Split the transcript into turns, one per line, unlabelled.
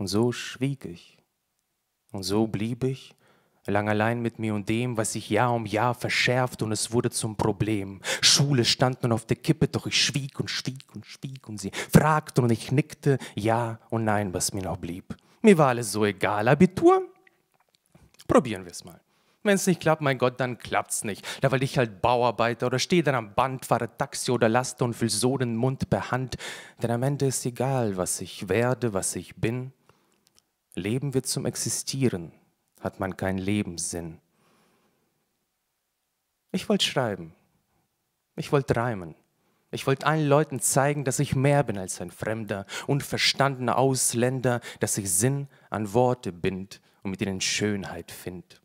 Und so schwieg ich. Und so blieb ich lang allein mit mir und dem, was sich Jahr um Jahr verschärft und es wurde zum Problem. Schule stand nun auf der Kippe, doch ich schwieg und schwieg und schwieg und sie fragte und ich nickte Ja und Nein, was mir noch blieb. Mir war alles so egal. Abitur? Probieren wir es mal. Wenn es nicht klappt, mein Gott, dann klappt's nicht. Da weil ich halt Bauarbeiter oder stehe dann am Band, fahre Taxi oder Laster und füll so den Mund per Hand. Denn am Ende ist egal, was ich werde, was ich bin. Leben wir zum Existieren, hat man keinen Lebenssinn. Ich wollte schreiben. Ich wollte reimen. Ich wollte allen Leuten zeigen, dass ich mehr bin als ein fremder, unverstandener Ausländer, dass ich Sinn an Worte bind und mit ihnen Schönheit find.